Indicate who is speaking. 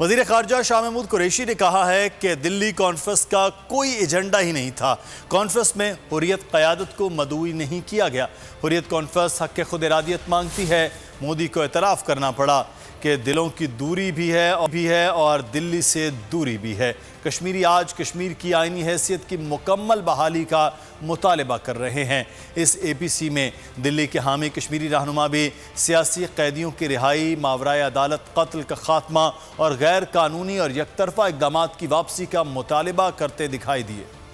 Speaker 1: वजीर खारजा शाह महमूद कुरैशी ने कहा है कि दिल्ली कॉन्फ्रेंस का कोई एजेंडा ही नहीं था कॉन्फ्रेंस में हुरियत क़्यादत को मदूई नहीं किया गया हुरियत कॉन्फ्रेंस हक खुद इरादियत मांगती है मोदी को एतराफ़ करना पड़ा कि दिलों की दूरी भी है और भी है और दिल्ली से दूरी भी है कश्मीरी आज कश्मीर की आइनी हैसियत की मुकम्मल बहाली का मुतालबा कर रहे हैं इस ए पी सी में दिल्ली के हामी कश्मीरी रहनुमा भी सियासी कैदियों की रिहाई मावरा अदालत कत्ल का खात्मा और गैर कानूनी और यकतरफा इकदाम की वापसी का मुतालबा करते दिखाई दिए